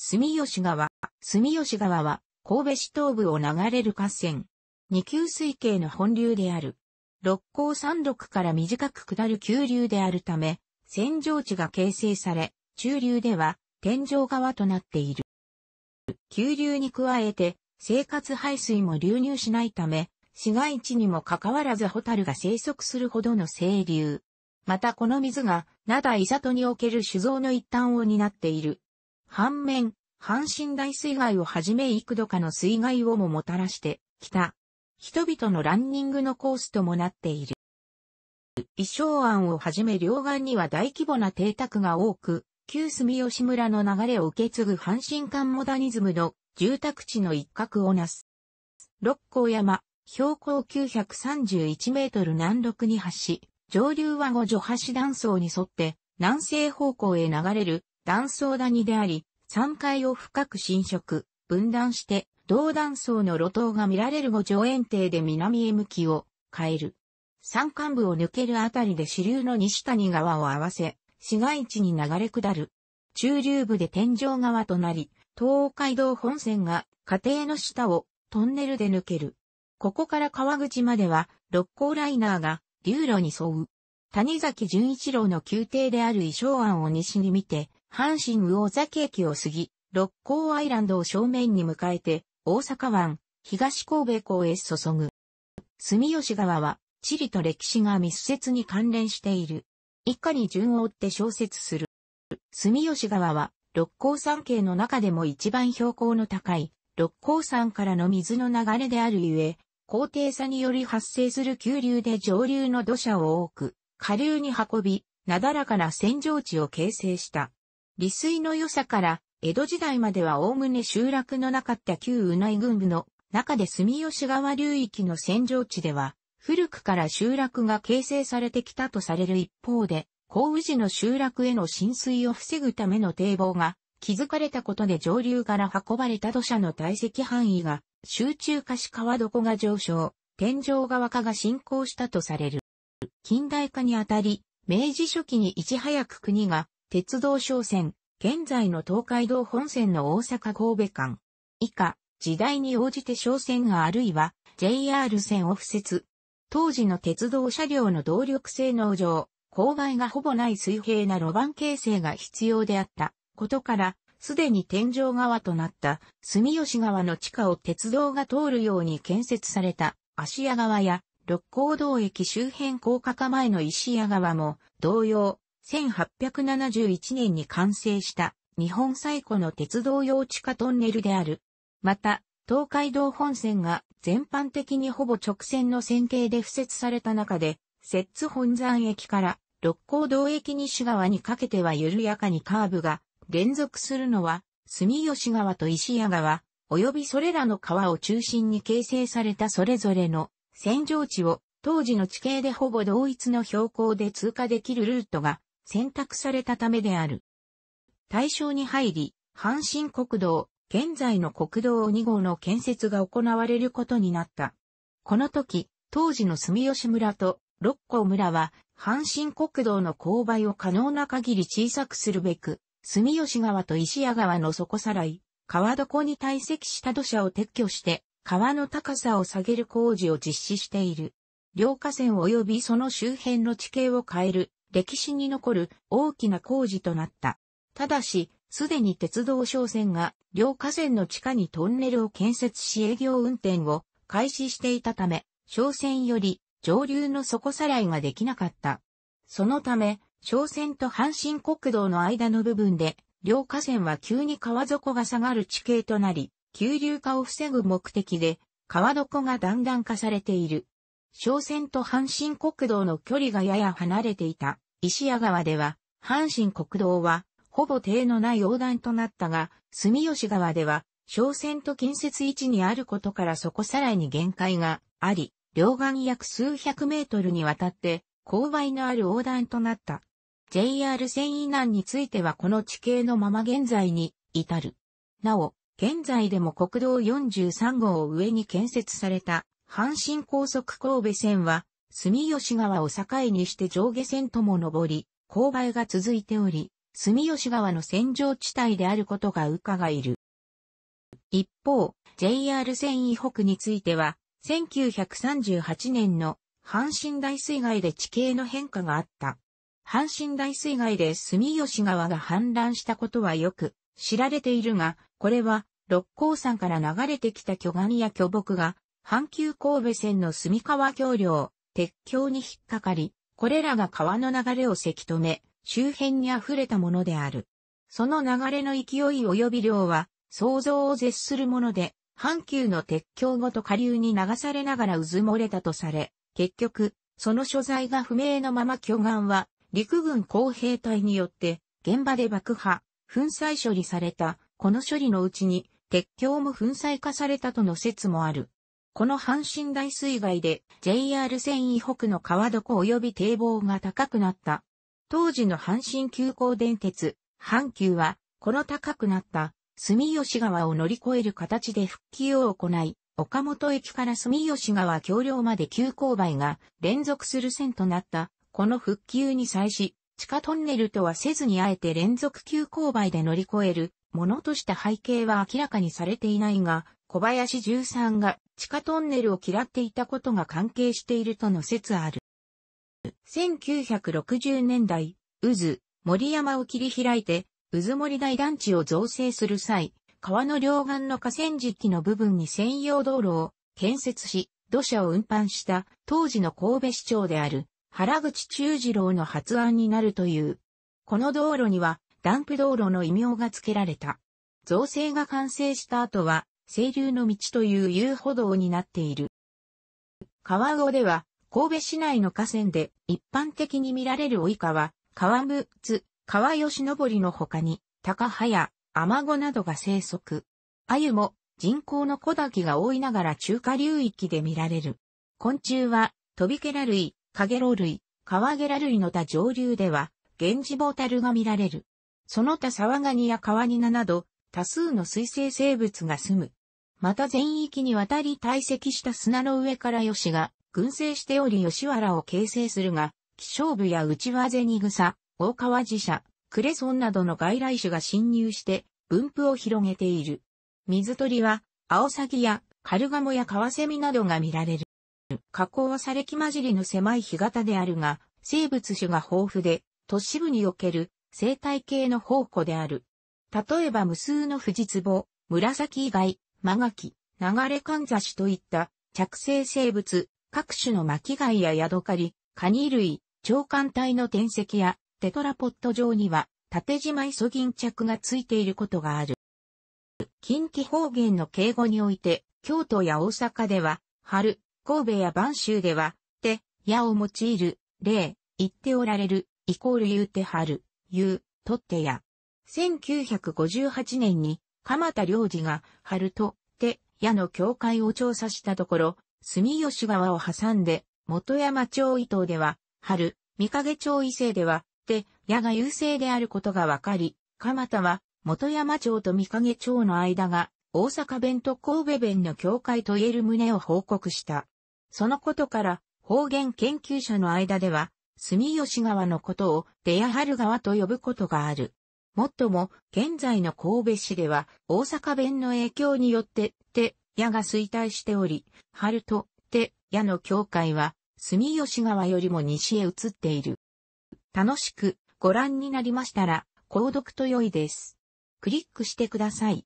住吉川。住吉川は、神戸市東部を流れる河川。二級水系の本流である。六甲山麓から短く下る急流であるため、扇状地が形成され、中流では天井川となっている。急流に加えて、生活排水も流入しないため、市街地にもかかわらずホタルが生息するほどの清流。またこの水が、灘伊里における酒造の一端を担っている。反面、阪神大水害をはじめ幾度かの水害をももたらしてきた。人々のランニングのコースともなっている。衣装案をはじめ両岸には大規模な邸宅が多く、旧住吉村の流れを受け継ぐ阪神間モダニズムの住宅地の一角をなす。六甲山、標高931メートル南麓に橋、上流は五女橋断層に沿って南西方向へ流れる断層谷であり、山階を深く侵食、分断して、同断層の路頭が見られるご上円底で南へ向きを変える。山間部を抜けるあたりで支流の西谷川を合わせ、市街地に流れ下る。中流部で天井川となり、東海道本線が家庭の下をトンネルで抜ける。ここから川口までは六甲ライナーが流路に沿う。谷崎潤一郎の宮廷である衣装案を西に見て、阪神魚崎駅を過ぎ、六甲アイランドを正面に迎えて、大阪湾、東神戸港へ注ぐ。住吉川は、地理と歴史が密接に関連している。一家に順を追って小説する。住吉川は、六甲山系の中でも一番標高の高い、六甲山からの水の流れであるゆえ、高低差により発生する急流で上流の土砂を多く、下流に運び、なだらかな扇状地を形成した。利水の良さから、江戸時代までは概ね集落のなかった旧宇内郡部の中で住吉川流域の戦場地では、古くから集落が形成されてきたとされる一方で、高宇治の集落への浸水を防ぐための堤防が築かれたことで上流から運ばれた土砂の堆積範囲が集中化し川床が上昇、天井側化が進行したとされる。近代化にあたり、明治初期にいち早く国が鉄道商船、現在の東海道本線の大阪神戸間。以下、時代に応じて商船あるいは JR 線を付設。当時の鉄道車両の動力性能上、勾配がほぼない水平な路盤形成が必要であったことから、すでに天井側となった住吉川の地下を鉄道が通るように建設された芦屋川や六甲道駅周辺高架化前の石屋川も同様、1871年に完成した日本最古の鉄道用地下トンネルである。また、東海道本線が全般的にほぼ直線の線形で敷設された中で、摂津本山駅から六甲道駅西側にかけては緩やかにカーブが連続するのは、住吉川と石屋川、及びそれらの川を中心に形成されたそれぞれの線状地を当時の地形でほぼ同一の標高で通過できるルートが選択されたためである。対象に入り、阪神国道、現在の国道2号の建設が行われることになった。この時、当時の住吉村と六甲村は、阪神国道の勾配を可能な限り小さくするべく、住吉川と石谷川の底さらい、川床に堆積した土砂を撤去して、川の高さを下げる工事を実施している。両河川及びその周辺の地形を変える歴史に残る大きな工事となった。ただし、すでに鉄道商船が両河川の地下にトンネルを建設し営業運転を開始していたため、商船より上流の底さらいができなかった。そのため、商船と阪神国道の間の部分で、両河川は急に川底が下がる地形となり、急流化を防ぐ目的で、川床が段々化されている。商船と阪神国道の距離がやや離れていた石屋川では、阪神国道はほぼ堤のない横断となったが、住吉川では商船と近接位置にあることからそこさらに限界があり、両岸約数百メートルにわたって勾配のある横断となった。JR 線以南についてはこの地形のまま現在に至る。なお、現在でも国道43号を上に建設された阪神高速神戸線は、住吉川を境にして上下線とも上り、勾配が続いており、住吉川の線上地帯であることが伺える。一方、JR 線以北については、1938年の阪神大水害で地形の変化があった。阪神大水害で住吉川が氾濫したことはよく知られているが、これは六甲山から流れてきた巨岩や巨木が阪急神戸線の隅川橋梁、鉄橋に引っかかり、これらが川の流れをせき止め、周辺に溢れたものである。その流れの勢い及び量は、想像を絶するもので、阪急の鉄橋ごと下流に流されながら渦漏れたとされ、結局、その所在が不明のまま巨岩は、陸軍工兵隊によって、現場で爆破、粉砕処理された、この処理のうちに、鉄橋も粉砕化されたとの説もある。この阪神大水害で JR 線以北の川床及び堤防が高くなった。当時の阪神急行電鉄、阪急は、この高くなった住吉川を乗り越える形で復帰を行い、岡本駅から住吉川橋梁まで急勾配が連続する線となった。この復旧に際し、地下トンネルとはせずにあえて連続急勾配で乗り越えるものとした背景は明らかにされていないが、小林十三が地下トンネルを嫌っていたことが関係しているとの説ある。1960年代、渦、森山を切り開いて、渦森大団地を造成する際、川の両岸の河川敷の部分に専用道路を建設し、土砂を運搬した当時の神戸市長である原口中次郎の発案になるという。この道路にはダンプ道路の異名が付けられた。造成が完成した後は清流の道という遊歩道になっている。川魚では、神戸市内の河川で一般的に見られる及川、川むつ、川吉登りの他に、高葉やアマゴなどが生息。鮎も人口の小滝が多いながら中華流域で見られる。昆虫は、トビケラ類、カゲロ類、カワゲラ類の他上流では、ゲンジボタルが見られる。その他サワガニやカワニナなど、多数の水生生物が住む。また全域にわたり堆積した砂の上から吉が群生しており吉原を形成するが、希少部や内輪グサ、大川寺社、クレソンなどの外来種が侵入して分布を広げている。水鳥は、アオサギやカルガモやカワセミなどが見られる。加工はされき混じりの狭い干潟であるが、生物種が豊富で、都市部における生態系の宝庫である。例えば無数の富士壺、紫以外、マガキ、流れかんざしといった着生生物、各種の巻貝やヤドカリ、カニ類、長官体の天石やテトラポット状には縦じまイソギン着がついていることがある。近畿方言の敬語において、京都や大阪では、春、神戸や晩州では、て、やを用いる、例、言っておられる、イコール言うて春、言う、とってや。1958年に鎌田良二が、春と、手、矢の境界を調査したところ、住吉川を挟んで、元山町伊東では、春、三影町伊勢では、手、矢が優勢であることが分かり、鎌田は、元山町と三影町の間が、大阪弁と神戸弁の境界と言える旨を報告した。そのことから、方言研究者の間では、住吉川のことを出矢春川と呼ぶことがある。もっとも、現在の神戸市では、大阪弁の影響によって、て、矢が衰退しており、春と、て、矢の境界は、住吉川よりも西へ移っている。楽しくご覧になりましたら、購読と良いです。クリックしてください。